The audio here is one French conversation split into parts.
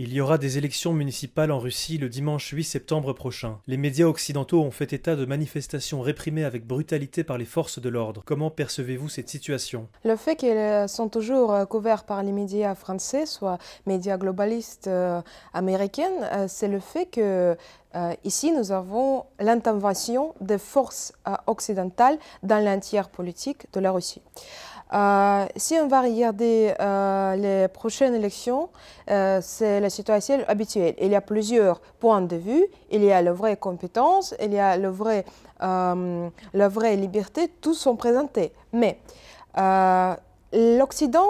Il y aura des élections municipales en Russie le dimanche 8 septembre prochain. Les médias occidentaux ont fait état de manifestations réprimées avec brutalité par les forces de l'ordre. Comment percevez-vous cette situation Le fait qu'elles euh, sont toujours euh, couvertes par les médias français, soit médias globalistes euh, américains, c'est le fait que ici, nous avons l'intervention des forces occidentales dans l'entière politique de la Russie. Euh, si on va regarder euh, les prochaines élections, euh, c'est la situation habituelle. Il y a plusieurs points de vue, il y a la vraie compétence, il y a le vrai, la vraie liberté, tous sont présentés. Mais l'Occident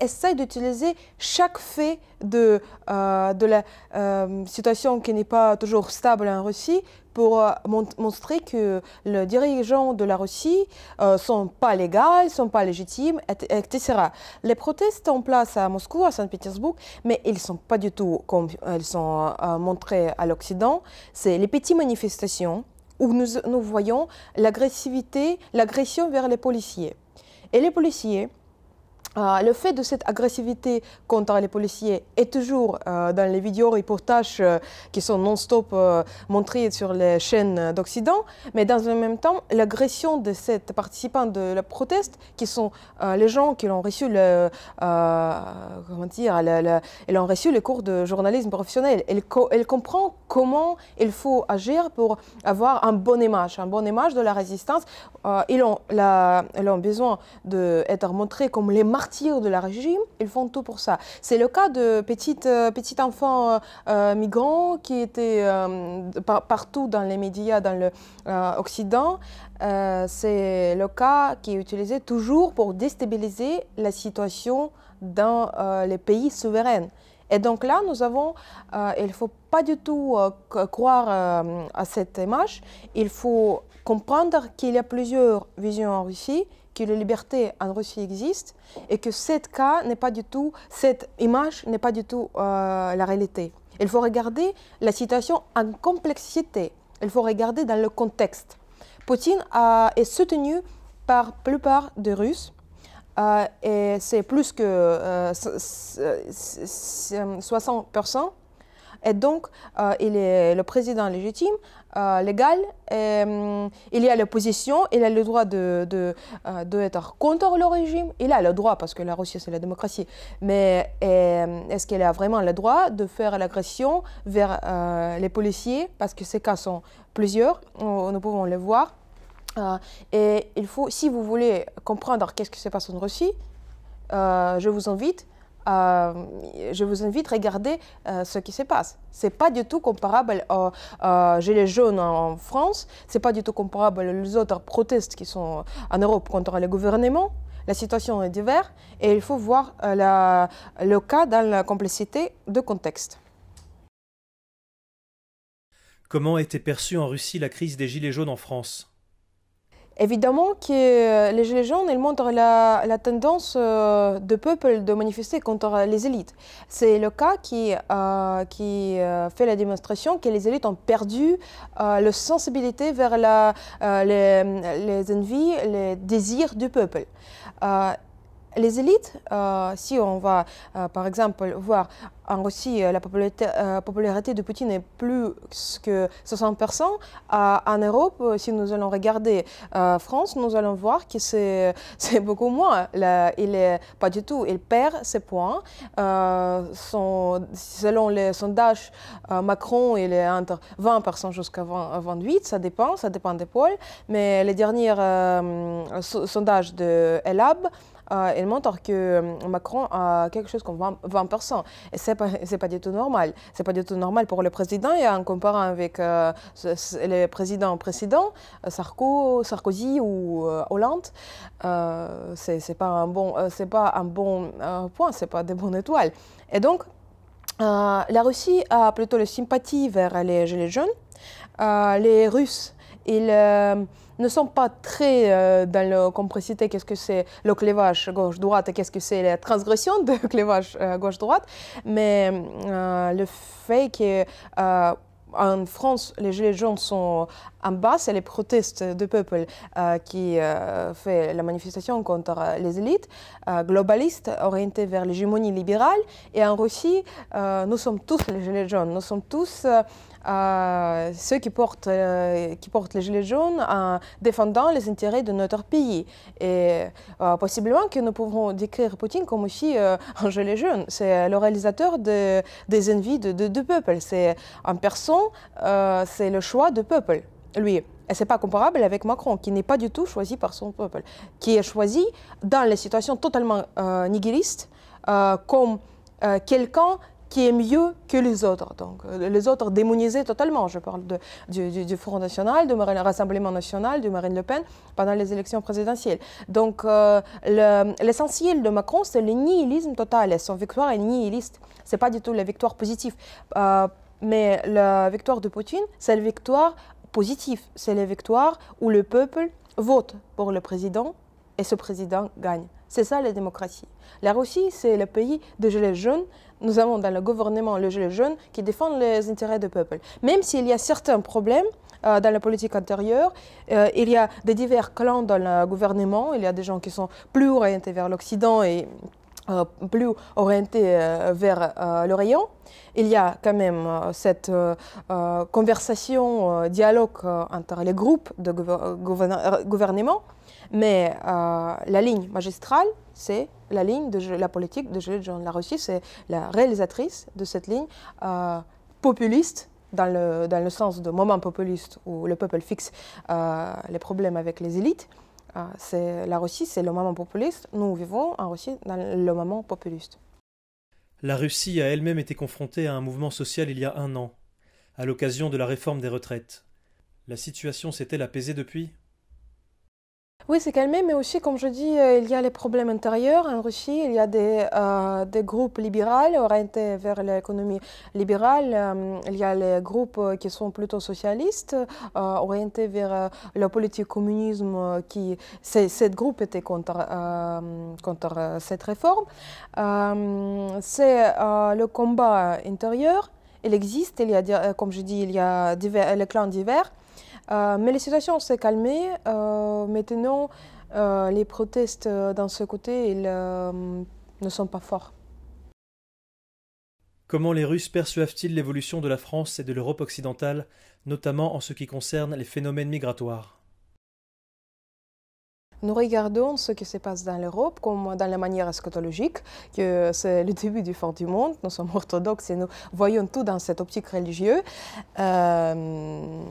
essaie d'utiliser chaque fait de, euh, de la euh, situation qui n'est pas toujours stable en Russie pour euh, montrer que les dirigeants de la Russie ne sont pas légaux, ne sont pas légitimes, etc. Les protestes en place à Moscou, à Saint-Pétersbourg, mais ils ne sont pas du tout comme ils sont montrés à l'Occident. C'est les petites manifestations où nous, nous voyons l'agressivité, l'agression vers les policiers. Et les policiers, euh, le fait de cette agressivité contre les policiers est toujours euh, dans les vidéos reportages euh, qui sont non-stop montrés sur les chaînes d'Occident, mais dans le même temps, l'agression de ces participants de la proteste, qui sont les gens qui ont reçu le, comment dire, ont reçu les cours de journalisme professionnel, elle, elle, comprend comment il faut agir pour avoir un bon image, un bon image de la résistance. ils, ont ont besoin d'être montrés comme les de la régime, ils font tout pour ça. C'est le cas de petits euh, enfants euh, euh, migrants qui étaient partout dans les médias, dans l'Occident. C'est le cas qui est utilisé toujours pour déstabiliser la situation dans les pays souverains. Et donc là, nous avons, il ne faut pas du tout croire à cette image, il faut comprendre qu'il y a plusieurs visions en Russie que la liberté en Russie existe et que cette cas n'est pas du tout, cette image n'est pas du tout euh, la réalité. Il faut regarder la situation en complexité. Il faut regarder dans le contexte. Poutine est soutenu par la plupart des Russes. Euh, et c'est plus que 60%. Euh, et donc, il est le président légitime euh, légal. Euh, il y a l'opposition, il a le droit de, de, euh, contre le régime. Il a le droit, parce que la Russie, c'est la démocratie. Mais est-ce qu'elle a vraiment le droit de faire l'agression vers les policiers Parce que ces cas sont plusieurs, nous pouvons les voir. et il faut, si vous voulez comprendre qu'est-ce qui se passe en Russie, je vous invite euh, je vous invite à regarder euh, ce qui se passe. Ce n'est pas du tout comparable aux euh, Gilets jaunes en France, ce n'est pas du tout comparable aux autres protestes qui sont en Europe contre le gouvernement. La situation est diverse et il faut voir le cas dans la complexité de contexte. Comment était perçue en Russie la crise des Gilets jaunes en France Évidemment que euh, les Gilets jaunes, montrent la, tendance du euh, de peuple de manifester contre les élites. C'est le cas qui, euh, fait la démonstration que les élites ont perdu la sensibilité vers les, envies, les désirs du peuple les élites, euh, si on va euh, par exemple voir en Russie euh, la popularité, de Poutine est plus que 60%, en Europe, si nous allons regarder France, nous allons voir que c'est beaucoup moins. il est pas du tout, il perd ses points. selon les sondages, Macron, il est entre 20% jusqu'à 28%, ça dépend, ça dépend des pôles. Mais les derniers sondages de ELAB, euh, elle montre que euh, Macron a quelque chose comme 20%. Et ce n'est pas, du tout normal. Ce n'est pas du tout normal pour le président. Et en comparant avec euh, les présidents précédents, euh, Sarko, Sarkozy ou Hollande, ce n'est pas un bon, pas un bon point, ce n'est pas des bonnes étoiles. Et donc, la Russie a plutôt la sympathie vers les jeunes jaunes. les Russes, ils ne sont pas très euh, dans la compressité, qu'est-ce que c'est le clivage gauche-droite et qu'est-ce que c'est la transgression de clivage euh, gauche-droite, mais euh, le fait que en France, les gilets jaunes sont en bas, c'est les protestes du peuple euh, qui font euh, fait la manifestation contre euh, les élites globalistes orientées vers l'hégémonie libérale. Et en Russie, nous sommes tous les gilets jaunes, nous sommes tous ceux qui portent, qui portent les gilets jaunes en défendant les intérêts de notre pays. Et possiblement que nous pouvons décrire Poutine comme aussi un gilet jaune. C'est le réalisateur de, des envies du de, de, peuple. C'est en personne, c'est le choix du peuple lui, n'est pas comparable avec Macron, qui n'est pas du tout choisi par son peuple, qui est choisi dans les situation totalement euh, euh comme euh, quelqu'un qui est mieux que les autres. Donc, euh, les autres démonisés totalement. Je parle de, du, Front National, du Rassemblement National, du Marine Le Pen pendant les élections présidentielles. Donc, l'essentiel de Macron, c'est le nihilisme total. Et son victoire est nihiliste. Ce n'est pas du tout la victoire positive. mais la victoire de Poutine, c'est la victoire positif, c'est les victoires où le peuple vote pour le président et ce président gagne. C'est ça la démocratie. La Russie, c'est le pays de gilets jaunes. Nous avons dans le gouvernement les gilet jaunes qui défendent les intérêts du peuple. Même s'il y a certains problèmes euh, dans la politique intérieure, euh, il y a des divers clans dans le gouvernement, il y a des gens qui sont plus orientés vers l'Occident et euh, plus orienté euh, vers euh, le rayon. Il y a quand même cette conversation, dialogue entre les groupes de gouvernement, mais la ligne magistrale, c'est la ligne de la politique de Jean la Russie, c'est la réalisatrice de cette ligne populiste dans le, dans le sens de moment populiste où le peuple fixe les problèmes avec les élites, ah, c'est la Russie, c'est le moment populiste. Nous vivons en Russie dans le moment populiste. La Russie a elle-même été confrontée à un mouvement social il y a un an, à l'occasion de la réforme des retraites. La situation s'est-elle apaisée depuis oui, c'est calmé, mais aussi, comme je dis, euh, il y a les problèmes intérieurs en Russie. Il y a des, euh, groupes libéraux orientés vers l'économie libérale. Euh, il y a les groupes qui sont plutôt socialistes, orientés vers la politique communisme. Qui, cette groupe était contre, cette réforme. c'est le combat intérieur. Il existe, il y a, comme je dis, il y a les clans divers. Euh, mais la situation s'est calmée. Euh, maintenant, euh, les protestes dans ce côté ils, ne sont pas forts. Comment les Russes perçoivent-ils l'évolution de la France et de l'Europe occidentale, notamment en ce qui concerne les phénomènes migratoires nous regardons ce qui se passe dans l'Europe comme dans la manière eschatologique, que c'est le début du fin du monde. Nous sommes orthodoxes et nous voyons tout dans cette optique religieuse. Euh,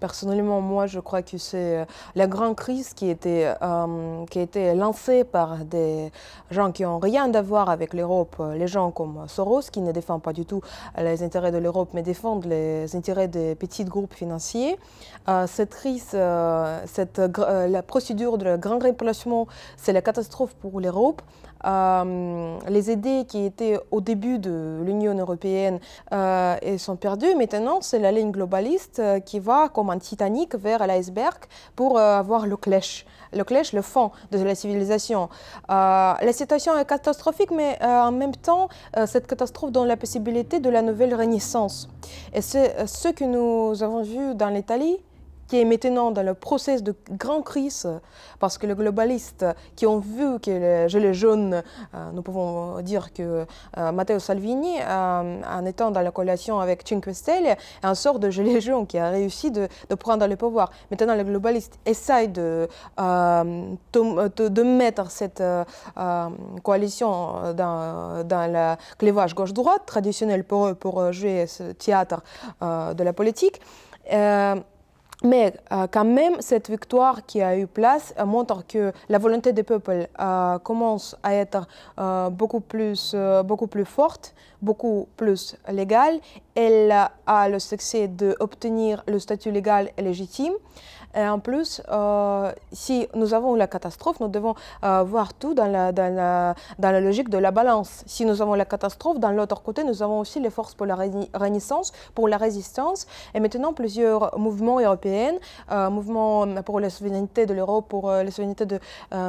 personnellement, moi, je crois que c'est euh, la grande crise qui, était, euh, qui a été lancée par des gens qui n'ont rien à voir avec l'Europe, les gens comme Soros, qui ne défendent pas du tout les intérêts de l'Europe, mais défendent les intérêts des petits groupes financiers. cette crise, cette, la procédure de le grand remplacement, c'est la catastrophe pour l'Europe. Euh, les idées qui étaient au début de l'Union européenne euh, sont perdues. Maintenant, c'est la ligne globaliste euh, qui va comme un Titanic vers l'iceberg pour avoir le clash, le clash, le fond de la civilisation. la situation est catastrophique, mais en même temps, cette catastrophe donne la possibilité de la nouvelle renaissance. Et c'est ce que nous avons vu dans l'Italie qui est maintenant dans le process de grande crise, parce que les globalistes qui ont vu que les Gilets jaunes, euh, nous pouvons dire que euh, Matteo Salvini, euh, en étant dans la coalition avec Cinque Stelle, est un sort de Gilets jaune qui a réussi de, prendre le pouvoir. Maintenant, les globalistes essayent de, de, mettre cette coalition dans, le clivage gauche-droite traditionnel pour eux, pour jouer ce théâtre de la politique. Mais euh, quand même, cette victoire qui a eu place euh, montre que la volonté des peuples euh, commence à être beaucoup, plus, beaucoup plus forte, beaucoup plus légale. Elle a le succès d'obtenir le statut légal et légitime. Et en plus, euh, si nous avons la catastrophe, nous devons euh, voir tout dans la, dans, la, logique de la balance. Si nous avons la catastrophe, dans l'autre côté, nous avons aussi les forces pour la renaissance, pour la résistance. Et maintenant, plusieurs mouvements européens, euh, mouvements euh, pour la souveraineté de l'Europe, pour la souveraineté de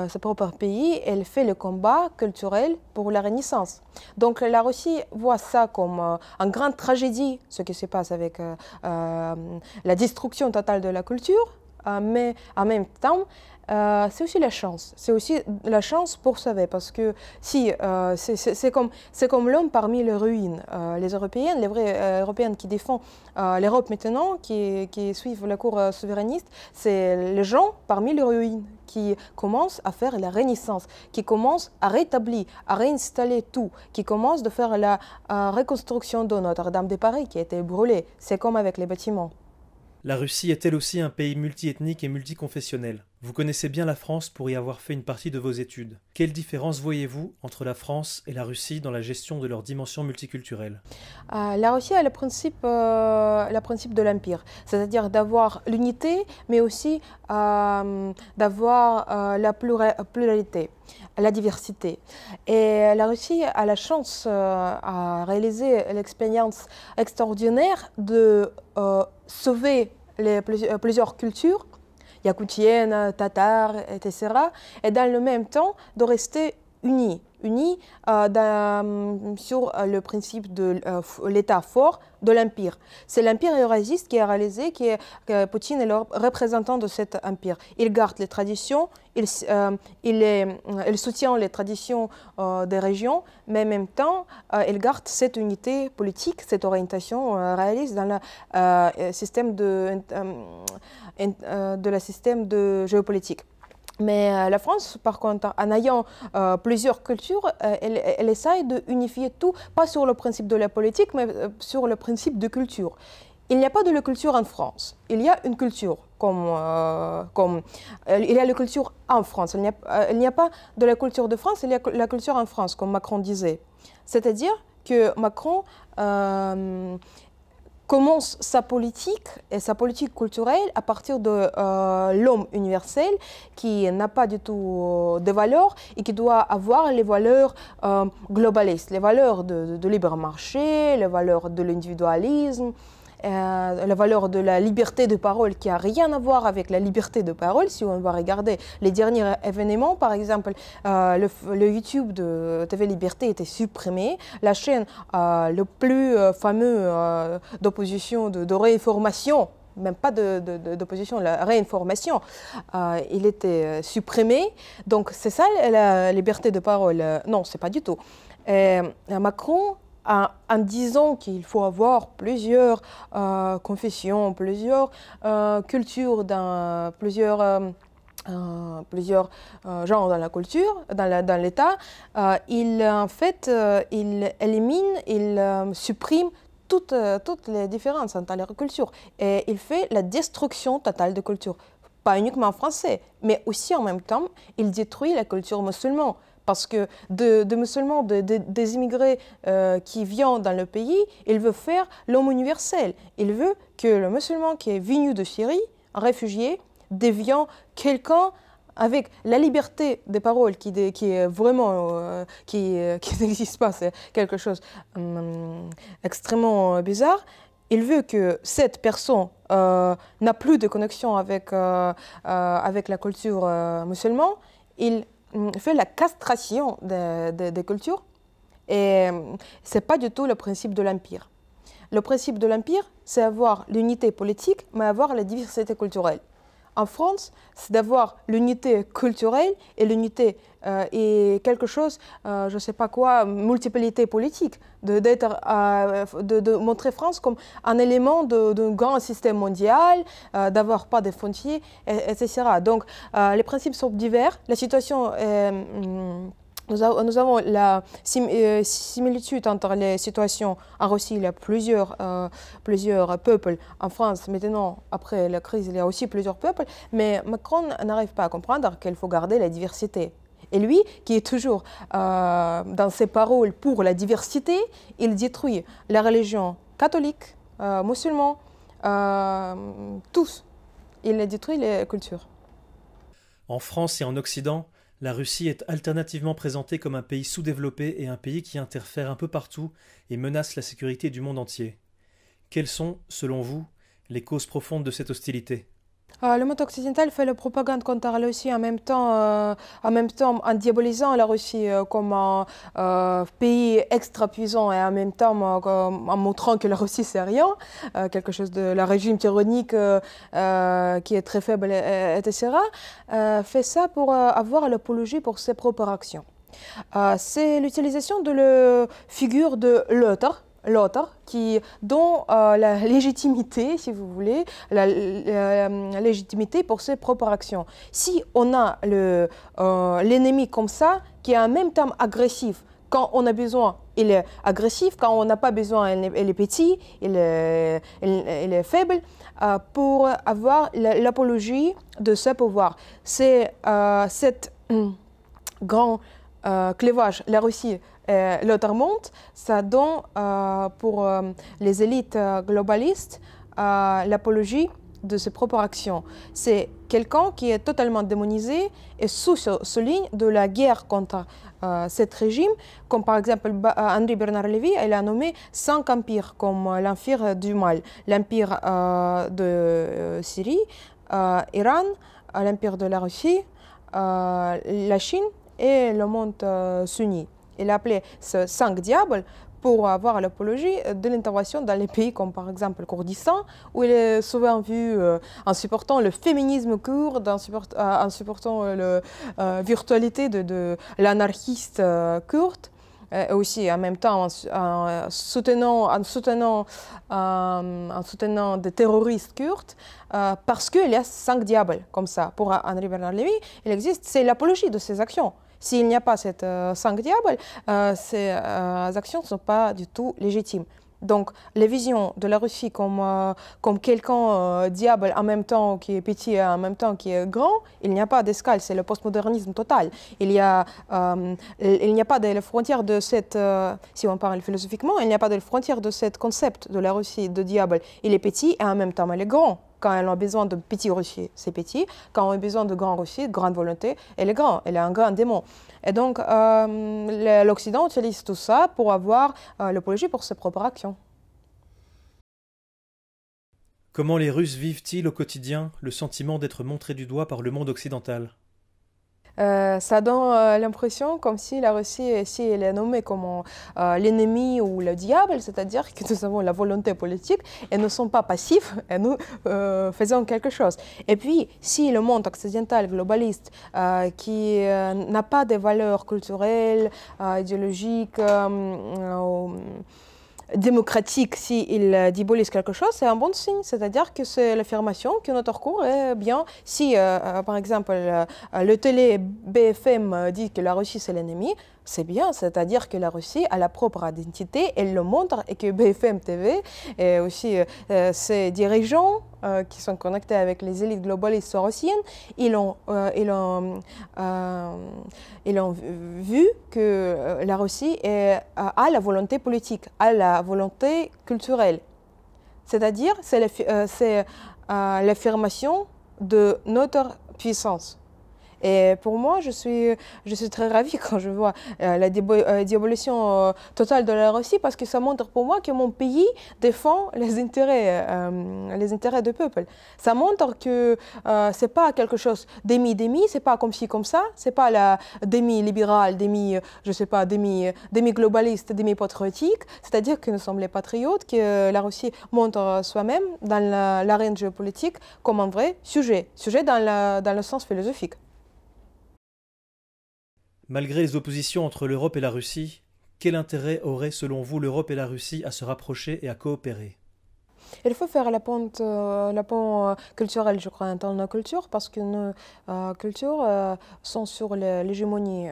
ses propres pays, elle fait le combat culturel pour la renaissance. Donc la Russie voit ça comme une grande tragédie, ce qui se passe avec la destruction totale de la culture ah, mais en même temps, euh, c'est aussi la chance. C'est aussi la chance pour sauver, parce que si euh, c'est comme l'homme parmi les ruines, euh, les européennes, les vraies européennes qui défendent l'Europe maintenant, qui, qui, suivent la cour souverainiste, c'est les gens parmi les ruines qui commencent à faire la renaissance, qui commencent à rétablir, à réinstaller tout, qui commencent de faire la reconstruction de Notre-Dame de Paris qui a été brûlée. C'est comme avec les bâtiments la Russie est elle aussi un pays multiethnique et multiconfessionnel. Vous connaissez bien la France pour y avoir fait une partie de vos études. Quelle différence voyez-vous entre la France et la Russie dans la gestion de leur dimension multiculturelle euh, La Russie a le principe, euh, le principe de l'Empire, c'est-à-dire d'avoir l'unité, mais aussi euh, d'avoir la pluralité la diversité. Et la Russie a la chance à réaliser l'expérience extraordinaire de sauver les, plusieurs cultures yakutienne, tatar, etc. Et dans le même temps, de rester unis unis euh, sur euh, le principe de euh, l'État fort de l'Empire. C'est l'Empire eurasiste qui a réalisé que, que, Poutine est le représentant de cet empire. Il garde les traditions, il, il, est, soutient les traditions des régions, mais en même temps, il garde cette unité politique, cette orientation réaliste dans le système de, de la système de géopolitique. Mais euh, la France, par contre, en ayant euh, plusieurs cultures, euh, elle, essaie de d'unifier tout, pas sur le principe de la politique, mais sur le principe de culture. Il n'y a pas de la culture en France. Il y a une culture, comme, comme il y a la culture en France. Il n'y a, pas de la culture de France, il y a la culture en France, comme Macron disait. C'est-à-dire que Macron commence sa politique et sa politique culturelle à partir de euh, l'homme universel qui n'a pas du tout euh, de valeurs et qui doit avoir les valeurs euh, globalistes, les valeurs de, de libre marché, les valeurs de l'individualisme, euh, la valeur de la liberté de parole qui a rien à voir avec la liberté de parole. Si on va regarder les derniers événements, par exemple, euh, le, YouTube de TV Liberté était supprimé, la chaîne euh, le plus fameux d'opposition de, réinformation même pas d'opposition, de, de, la réinformation. il était supprimé. Donc c'est ça la liberté de parole. Non, c'est pas du tout. Macron en, disant qu'il faut avoir plusieurs euh, confessions, plusieurs euh, cultures, plusieurs, euh, plusieurs genres dans la culture, dans l'État, il en fait, il élimine, il supprime toutes, toutes les différences entre les cultures et il fait la destruction totale de culture. Pas uniquement français, mais aussi en même temps, il détruit la culture musulmane. Parce que de, musulmans, des immigrés euh, qui viennent dans le pays, il veut faire l'homme universel. Il veut que le musulman qui est venu de Syrie, réfugié, devienne quelqu'un avec la liberté des paroles qui, qui est vraiment euh, euh, qui, n'existe pas, c'est quelque chose d'extrêmement hum, extrêmement bizarre. Il veut que cette personne n'a plus de connexion avec, avec la culture musulmane. Il Mm, fait la castration des cultures. Et mm, ce n'est pas du tout le principe de l'Empire. Le principe de l'Empire, c'est avoir l'unité politique, mais avoir la diversité culturelle en France, c'est d'avoir l'unité culturelle et l'unité est euh, et quelque chose, euh, je ne sais pas quoi, multiplicité politique, euh, de, de, montrer France comme un élément d'un grand système mondial, d'avoir pas de frontières, etc. Donc les principes sont divers, la situation est... Hum, nous, avons la euh, similitude entre les situations en Russie. Il y a plusieurs, euh, plusieurs peuples. En France, maintenant, après la crise, il y a aussi plusieurs peuples. Mais Macron n'arrive pas à comprendre qu'il faut garder la diversité. Et lui, qui est toujours euh, dans ses paroles pour la diversité, il détruit la religion catholique, euh, musulmane, tous. Il détruit les cultures. En France et en Occident, la Russie est alternativement présentée comme un pays sous-développé et un pays qui interfère un peu partout et menace la sécurité du monde entier. Quelles sont, selon vous, les causes profondes de cette hostilité euh, le monde occidental fait la propagande contre la Russie en même temps, euh, en, même temps en diabolisant la Russie euh, comme un pays extra et en même temps en montrant que la Russie c'est rien, quelque chose de la régime tyrannique qui est très faible, etc. fait ça pour avoir l'apologie pour ses propres actions. c'est l'utilisation de la figure de l'autre l'autre, qui, dont euh, la légitimité, si vous voulez, la, euh, légitimité pour ses propres actions. Si on a euh, l'ennemi le, comme ça, qui est en même temps agressif, quand on a besoin, il est agressif, quand on n'a pas besoin, il est, petit, il est, faible, pour avoir l'apologie de ce pouvoir. C'est cet hum, grand clivage. la Russie, euh, l'autre monde, ça donne euh, pour euh, les élites globalistes l'apologie de ses propres actions. C'est quelqu'un qui est totalement démonisé et sous ce, ligne de la guerre contre cet régime, comme par exemple André Bernard Lévy, elle a nommé cinq empires comme l'empire du mal, l'empire de Syrie, euh, Iran, l'empire de la Russie, la Chine et le monde sunni. Il a appelé ce cinq diables pour avoir l'apologie de l'intervention dans les pays comme par exemple le Kurdistan, où il est souvent vu euh, en supportant le féminisme kurde, en, euh, en supportant euh, la virtualité de, l'anarchiste kurde, et aussi en même temps en, soutenant, en soutenant, soutenant des terroristes kurdes, parce qu'il y a cinq diables comme ça. Pour Henri Bernard Lévy, il existe, c'est l'apologie de ses actions. S'il n'y a pas cette euh, cinq diables, euh, ces euh, actions ne sont pas du tout légitimes. Donc, les visions de la Russie comme, comme quelqu'un diable en même temps qui est petit et en même temps qui est grand, il n'y a pas d'escale, c'est le postmodernisme total. Il n'y a, a pas de frontière de cette, si on parle philosophiquement, il n'y a pas de frontière de ce concept de la Russie de diable. Il est petit et en même temps il est grand. Quand elle a besoin de petits rochers, c'est petit. Quand on a besoin de grands rochers, grande volonté, elle est grande, elle est un grand démon. Et donc, euh, l'Occident utilise tout ça pour avoir euh, l'apologie pour ses propres actions. Comment les Russes vivent-ils au quotidien le sentiment d'être montrés du doigt par le monde occidental euh, ça donne euh, l'impression comme si la Russie si elle est nommée comme euh, l'ennemi ou le diable, c'est-à-dire que nous avons la volonté politique et nous ne sommes pas passifs et nous faisons quelque chose. Et puis, si le monde occidental globaliste qui n'a pas de valeurs culturelles, idéologiques, démocratique, s'il il euh, débolise quelque chose, c'est un bon signe. C'est-à-dire que c'est l'affirmation que notre cours est bien. Si, euh, euh, par exemple, le télé BFM dit que la Russie c'est l'ennemi, c'est bien, c'est-à-dire que la Russie a la propre identité, elle le montre, et que BFM TV et aussi euh, ses dirigeants euh, qui sont connectés avec les élites globalistes russiennes, ils ont, euh, ils ont, ils ont vu que la Russie a la volonté politique, a la volonté culturelle. C'est-à-dire, c'est l'affirmation de notre puissance. Et pour moi, je suis, je suis très ravie quand je vois euh, la euh, dévolution euh, totale de la Russie parce que ça montre pour moi que mon pays défend les intérêts, les intérêts du peuple. Ça montre que ce c'est pas quelque chose demi-demi, c'est pas comme ci, comme ça, c'est pas la demi-libérale, demi, je sais pas, demi-globaliste, demi globaliste demi patriotique c'est-à-dire que nous sommes les patriotes, que la Russie montre soi-même dans l'arène géopolitique comme un vrai sujet, sujet dans, dans le sens philosophique. Malgré les oppositions entre l'Europe et la Russie, quel intérêt aurait selon vous l'Europe et la Russie à se rapprocher et à coopérer il faut faire la pente, euh, la pente euh, culturelle, je crois, dans la culture, parce que nos euh, cultures sont sur l'hégémonie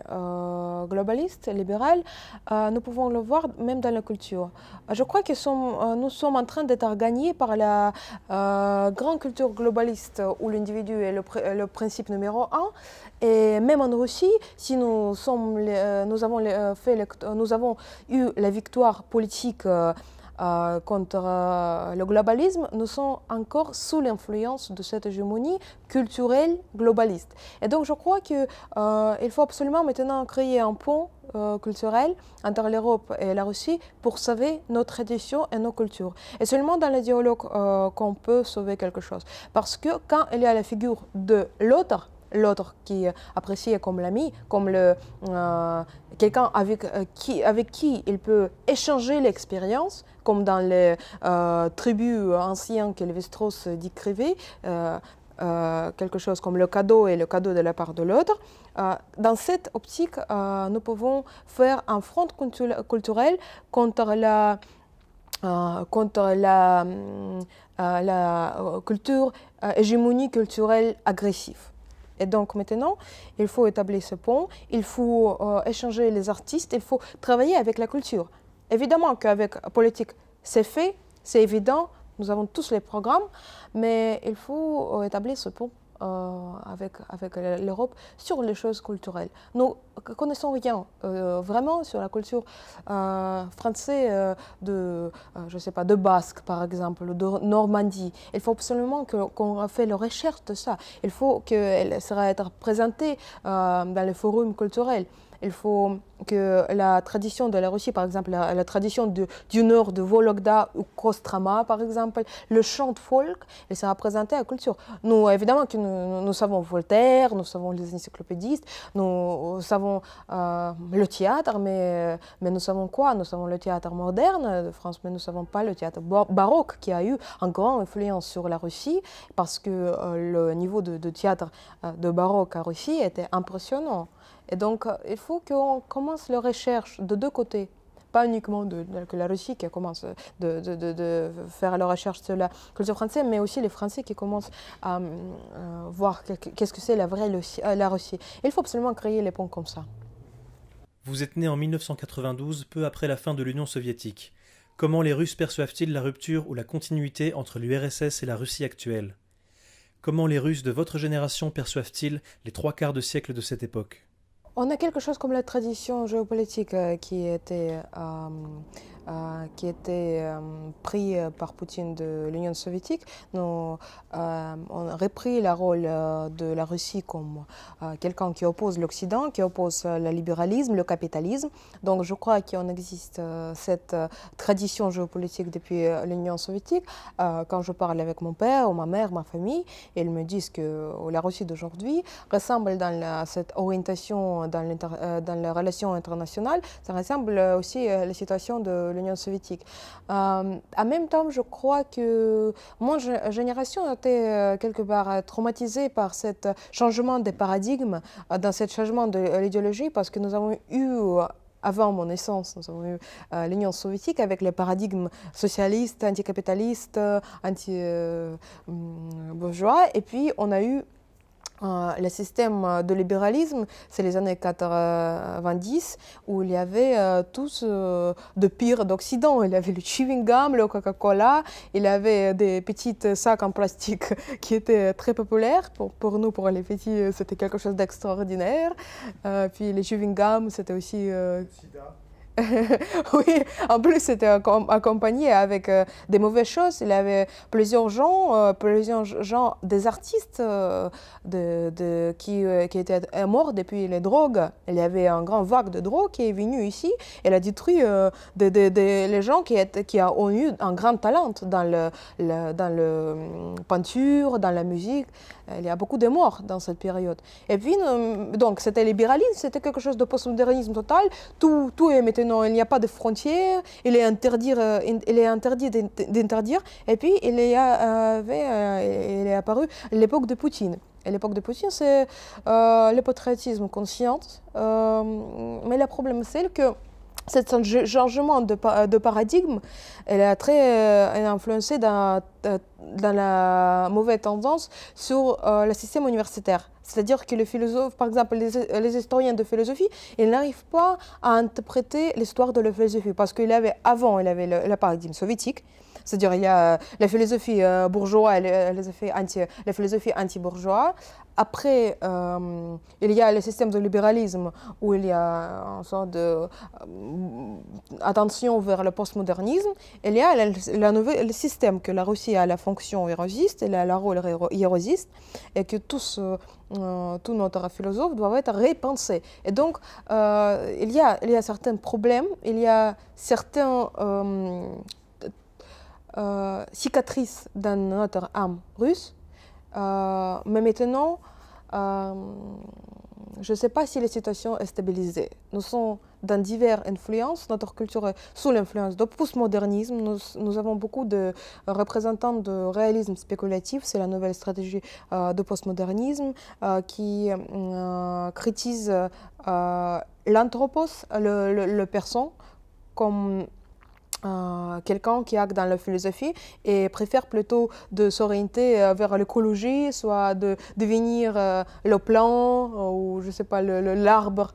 globaliste, libérale. nous pouvons le voir même dans la culture. Je crois que nous sommes en train d'être gagnés par la grande culture globaliste où l'individu est le, principe numéro un. Et même en Russie, si nous, sommes, nous, avons fait, nous avons eu la victoire politique euh, contre euh, le globalisme, nous sommes encore sous l'influence de cette hégémonie culturelle globaliste. Et donc je crois qu'il euh, faut absolument maintenant créer un pont euh, culturel entre l'Europe et la Russie pour sauver nos traditions et nos cultures. Et seulement dans le dialogue qu'on peut sauver quelque chose. Parce que quand il y a la figure de l'autre, l'autre qui apprécie euh, apprécié comme l'ami, comme euh, quelqu'un euh, avec, qui, il peut échanger l'expérience, comme dans les tribus anciennes que Lévi-Strauss décrivait, quelque chose comme le cadeau et le cadeau de la part de l'autre. dans cette optique, nous pouvons faire un front culturel contre la, la culture hégémonie culturelle agressive. Et donc maintenant, il faut établir ce pont, il faut euh, échanger les artistes, il faut travailler avec la culture. Évidemment qu'avec politique, c'est fait, c'est évident, nous avons tous les programmes, mais il faut euh, établir ce pont. Euh, avec, avec l'Europe sur les choses culturelles. Nous ne connaissons rien euh, vraiment sur la culture euh, française de, je sais pas, de Basque, par exemple, de Normandie. Il faut absolument qu'on fasse la recherche de ça. Il faut qu'elle sera être présentée dans les forums culturels il faut que la tradition de la Russie, par exemple, la, tradition du nord de Vologda ou Kostrama, par exemple, le chant de folk, il sera présenté à la culture. Nous, évidemment, que nous, savons Voltaire, nous savons les encyclopédistes, nous savons euh, le théâtre, mais, mais nous savons quoi Nous savons le théâtre moderne de France, mais nous ne savons pas le théâtre baroque qui a eu un grand influence sur la Russie, parce que euh, le niveau de, théâtre euh, de baroque à Russie était impressionnant. Et donc, euh, il faut qu'on commence les recherche de deux côtés pas uniquement de, la Russie qui commence de, de faire leur recherche sur la culture française, mais aussi les Français qui commencent à euh, voir qu'est-ce que c'est la vraie euh, la Russie. Il faut absolument créer les ponts comme ça. Vous êtes né en 1992, peu après la fin de l'Union soviétique. Comment les Russes perçoivent-ils la rupture ou la continuité entre l'URSS et la Russie actuelle Comment les Russes de votre génération perçoivent-ils les trois quarts de siècle de cette époque on a quelque chose comme la tradition géopolitique euh, qui était euh, euh, qui était euh, pris euh, par Poutine de l'Union soviétique, nous on repris le rôle de la Russie comme quelqu'un qui oppose l'Occident, qui oppose le libéralisme, le capitalisme. Donc je crois qu'il existe cette tradition géopolitique depuis l'Union soviétique. quand je parle avec mon père ou ma mère, ma famille, ils me disent que la Russie d'aujourd'hui ressemble dans cette orientation dans, dans relations internationales. ça ressemble aussi à la situation de l'Union soviétique. Euh, en même temps, je crois que mon génération a été euh, quelque part euh, traumatisée par ce changement des paradigmes, dans ce changement de l'idéologie, parce que nous avons eu avant mon naissance, nous avons eu l'Union soviétique avec les paradigmes socialistes, anticapitalistes, anti-bourgeois, hum, et puis on a eu euh, le système euh, de libéralisme, c'est les années 90 où il y avait euh, tous de pire d'Occident. Il y avait le chewing gum, le Coca-Cola, il y avait des petites sacs en plastique qui étaient très populaires. Pour, nous, pour les petits, c'était quelque chose d'extraordinaire. puis le chewing gum, c'était aussi. oui, en plus, c'était accompagné avec euh, des mauvaises choses. Il y avait plusieurs gens, euh, plusieurs gens, des artistes euh, de, qui, qui, étaient morts depuis les drogues. Il y avait un grand vague de drogue qui est venu ici. Elle a détruit des les gens qui, étaient, qui, ont eu un grand talent dans le, le, dans le hum, peinture, dans la musique il y a beaucoup de morts dans cette période. Et puis, euh, donc, c'était libéralisme, c'était quelque chose de postmodernisme total. Tout, tout est maintenant, il n'y a pas de frontières, il est interdit, euh, il est interdit d'interdire. Et puis, il, y avait, euh, il est apparu l'époque de Poutine. Et l'époque de Poutine, c'est euh, le patriotisme conscient. mais le problème, c'est que ce changement de, de, paradigme, elle a très euh, influencé euh, dans, la mauvaise tendance sur euh, le système universitaire. C'est-à-dire que les philosophes, par exemple, les, historiens de philosophie, ils n'arrivent pas à interpréter l'histoire de la philosophie parce qu'il avait avant, il avait le, paradigme soviétique, c'est-à-dire il y a la philosophie bourgeoise, les anti, la philosophie anti bourgeoise après, euh, il y a le système de libéralisme où il y a une sorte d'attention euh, vers le postmodernisme. Il y a le, système que la Russie a la fonction érosiste, elle a la rôle érosiste, et que tous, euh, nos philosophes doivent être repensés. Et donc, il, y a, certains problèmes, il y a certains... cicatrices dans notre âme russe euh, mais maintenant, euh, je ne sais pas si la situation est stabilisée. Nous sommes dans diverses influences. Notre culture est sous l'influence du postmodernisme. Nous, nous, avons beaucoup de représentants de réalisme spéculatif. C'est la nouvelle stratégie euh, du de postmodernisme qui critique l'anthropos, le, le, le, comme euh, quelqu'un qui acte dans la philosophie et préfère plutôt de s'orienter euh, vers l'écologie, soit de devenir euh, le plan ou je sais pas l'arbre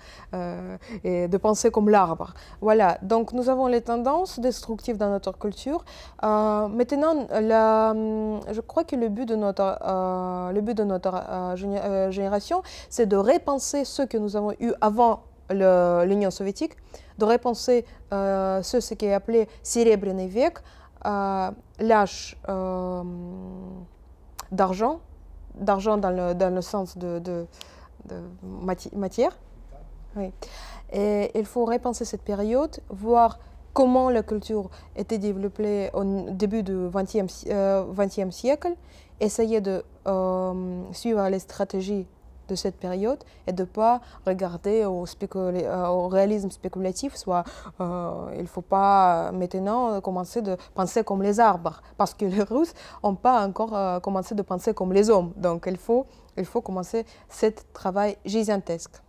et de penser comme l'arbre. Voilà. Donc nous avons les tendances destructives dans notre culture. maintenant, la, hum, je crois que le but de notre le but de notre génération, c'est de repenser ce que nous avons eu avant l'Union soviétique, de repenser euh, ce, qui est appelé Серебряный век, euh, l'âge euh, d'argent, d'argent dans le, dans le, sens de, de, matière. Et il faut repenser cette période, voir comment la culture était développée au début du XXe euh, siècle, essayer de suivre les stratégies de cette période et de ne pas regarder euh, au, réalisme spéculatif, soit euh, il ne faut pas euh, maintenant commencer de penser comme les arbres, parce que les Russes n'ont pas encore commencé de penser comme les hommes. Donc il faut, il faut commencer ce travail gigantesque.